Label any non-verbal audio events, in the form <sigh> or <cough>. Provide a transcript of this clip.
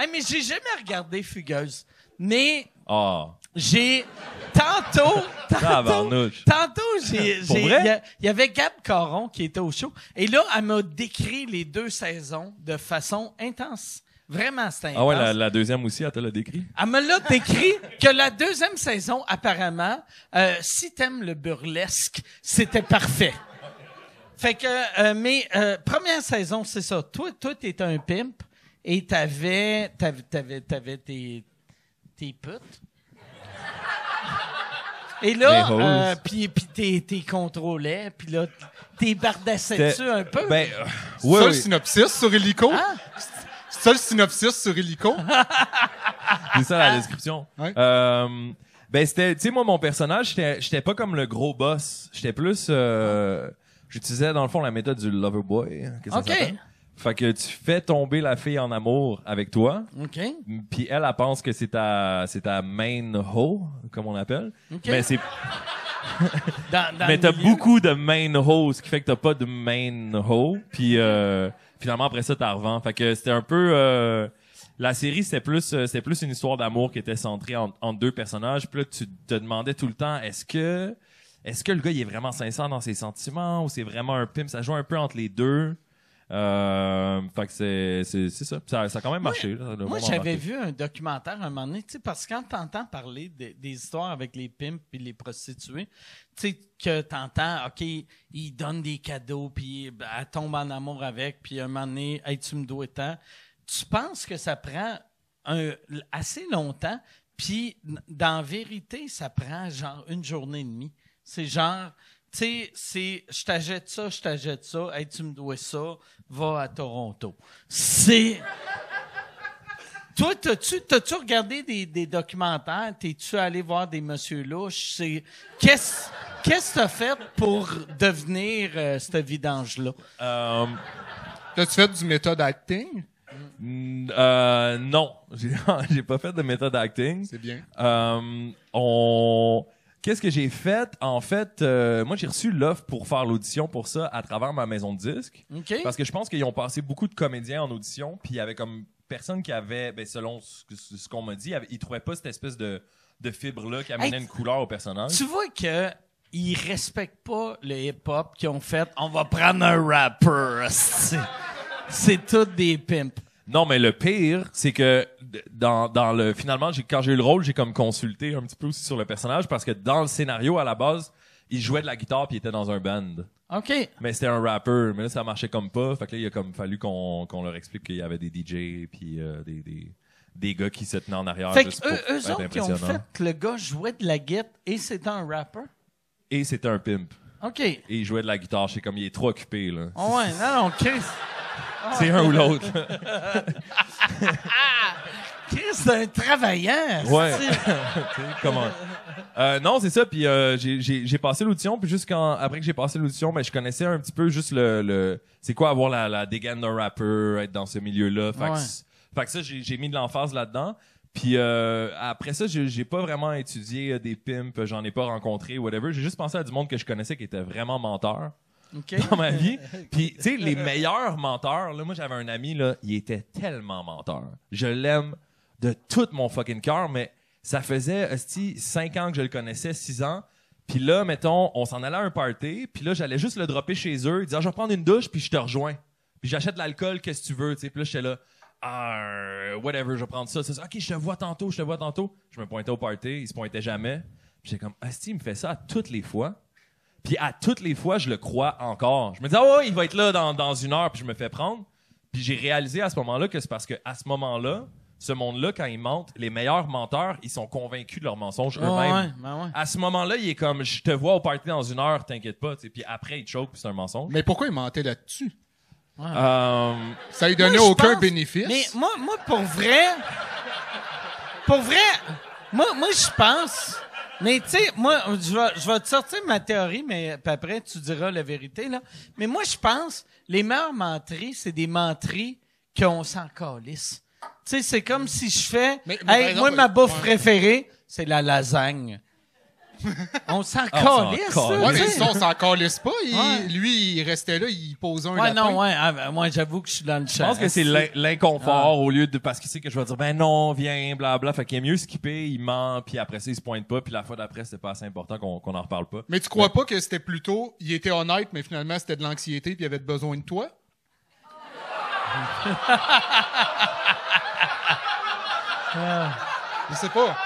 Hey, mais j'ai jamais regardé Fugueuse. Mais oh. j'ai tantôt <laughs> ah, tantôt j'ai <laughs> il y, avait Gab Caron qui était au show et là elle m'a décrit les deux saisons de façon intense. Vraiment, c'était intense. Ah ouais, la, deuxième aussi, elle te l'a décrit? Elle m'a décrit <laughs> que la deuxième saison, apparemment, euh, si t'aimes le burlesque, c'était parfait. Fait que, euh, mais euh, première saison, c'est ça. Toi, toi, t'es un pimp. Et t'avais, t'avais, t'avais, t'avais tes, tes putes. Et là, euh, puis puis t'es contrôlé. puis là t'es bardassé dessus un peu. Ben, euh, synopsis sur Helico? Ah! Seul synopsis sur Helico? <laughs> c'est ça la description. Euh, ben c'était, tu sais moi mon personnage, j'étais pas comme le gros boss, j'étais plus, euh, j'utilisais dans le fond la méthode du lover boy. Hein, ok. Fait que tu fais tomber la fille en amour avec toi. OK. Puis elle, pense que c'est ta, c'est ta main ho, comme on appelle. Mais c'est. <laughs> t'as beaucoup de main hoe, ce qui fait que t'as pas de main hoe. Puis euh, finalement, après ça, t'as revend. Fait que c'était un peu. Euh, la série, c'est plus, euh, c'est plus une histoire d'amour qui était centrée en, deux personnages. Puis là, tu te demandais tout le temps, est-ce que, est-ce que le gars, il est vraiment sincère dans ses sentiments ou c'est vraiment un pimp? Ça joue un peu entre les deux. Euh, fait que c'est, c'est, c'est ça. ça. ça. a quand même marché. Moi, j'avais vu un documentaire un moment donné, parce que quand t'entends parler des histoires avec les pimps et les prostituées, tu sais, que t'entends, OK, ils donnent des cadeaux, puis elle tombe en amour avec, puis un moment donné, hey, tu me dois tant. Tu penses que ça prend assez longtemps, puis dans vérité, ça prend genre une journée et demie. C'est genre, tu sais, c'est je t'achète ça, je t'achète ça, hey, tu me dois ça, va à Toronto. C'est. Toi, t'as-tu, t'as-tu regardé des, des documentaires? T'es-tu allé voir des monsieur louches? C'est, qu'est-ce, qu'est-ce que t'as fait pour devenir euh, ce vidange-là? Euh, T'as-tu fait du méthode acting? Euh, non, j'ai, <laughs> j'ai pas fait de méthode acting. C'est bien. Euh, on Qu'est-ce que j'ai fait? En fait, euh, moi, j'ai reçu l'offre pour faire l'audition pour ça à travers ma maison de disques. Parce que je pense qu'ils ont passé beaucoup de comédiens en audition, puis il y avait comme personne qui avait, ben, selon ce, qu'on m'a dit, ils trouvaient pas cette espèce de, de fibre-là qui amenait une couleur au personnage. Tu vois que ils respectent pas le hip-hop qui ont fait on va prendre un rapper. <laughs> C'est tout des pimps. Non, mais le pire, c'est que dans, dans le finalement, j'ai, quand j'ai eu le rôle, j'ai comme consulté un petit peu aussi sur le personnage parce que dans le scénario à la base, il jouait de la guitare puis il était dans un band. OK. Mais c'était un rapper, mais là ça marchait comme pas, fait que là il a comme fallu qu'on qu'on leur explique qu'il y avait des DJ puis euh, des, des des gars qui se tenaient en arrière fait juste que autres ont fait que le gars jouait de la guette et c'était un rapper et c'était un pimp. OK. Et il jouait de la guitare, c'est comme il est trop occupé là. Ah ouais, non non, c'est un ou l'autre. <laughs> Chris, c'est un travaillant. Ouais. <laughs> comment? Euh, non, c'est ça. Puis euh, j'ai passé l'audition. Puis juste quand, après que j'ai passé l'audition, ben, je connaissais un petit peu juste le, le c'est quoi avoir la, la dégaine d'un rappeur, être dans ce milieu-là. Fait, que ça, j'ai mis de l'emphase là-dedans. Puis euh, après ça, j'ai pas vraiment étudié euh, des pimps, j'en ai pas rencontré, whatever. J'ai juste pensé à du monde que je connaissais qui était vraiment menteur dans ma vie. <laughs> Puis, tu sais, les meilleurs menteurs, là, moi, j'avais un ami, là, il était tellement menteur. Je l'aime de tout mon fucking cœur, mais ça faisait, hostie, cinq ans que je le connaissais, six ans. Puis là, mettons, on s'en allait à un party, puis là, j'allais juste le dropper chez eux. Il disait, je vais prendre une douche, puis je te rejoins. Puis j'achète l'alcool, qu'est-ce que tu veux, tu sais. Puis là, suis là, whatever, je vais prendre ça. ça. Ok, je te vois tantôt, je te vois tantôt. Je me pointais au party, il se pointait jamais. Puis j'étais comme, ah, il me fait ça toutes les fois. Puis à toutes les fois, je le crois encore. Je me dis, ah ouais, il va être là dans, une heure, puis je me fais prendre. Puis j'ai réalisé à ce moment-là que c'est parce qu'à ce moment-là, ce monde-là, quand ils mentent, les meilleurs menteurs, ils sont convaincus de leur mensonge eux-mêmes. Ben à ce moment-là, il est comme, je te vois au party dans une heure, t'inquiète pas. et Puis après, il choque, puis c'est un mensonge. Mais pourquoi il mentait là-dessus? Euh, ça lui donnait aucun bénéfice. Mais moi, moi, pour vrai, pour vrai, moi, moi je pense mais tu sais, moi, je vais, je vais te sortir ma théorie, mais après, tu diras la vérité. là. Mais moi, je pense les meilleures mentries c'est des menteries qu'on s'en calisse. Tu sais, c'est comme si je fais... moi, ma bouffe préférée, c'est la lasagne. <laughs> Ah, on s'en calisse. Ouais, ça, on s'en calisse pas. Lui, il restait là, il posait un Ouais, non, ouais, ah, ben, moi, j'avoue que je suis dans le chat. Je pense que c'est ah. l'inconfort au lieu de, parce qu'il sait que je vais dire, ben non, viens, blabla. Fait qu'il est mieux skipper, il ment, puis après ça, il se pointe pas, puis la fois d'après, c'est pas assez important qu'on n'en en reparle pas. Mais tu crois pas que c'était plutôt, il était honnête, mais finalement, c'était de l'anxiété, puis il avait besoin de toi? <laughs> Je sais pas.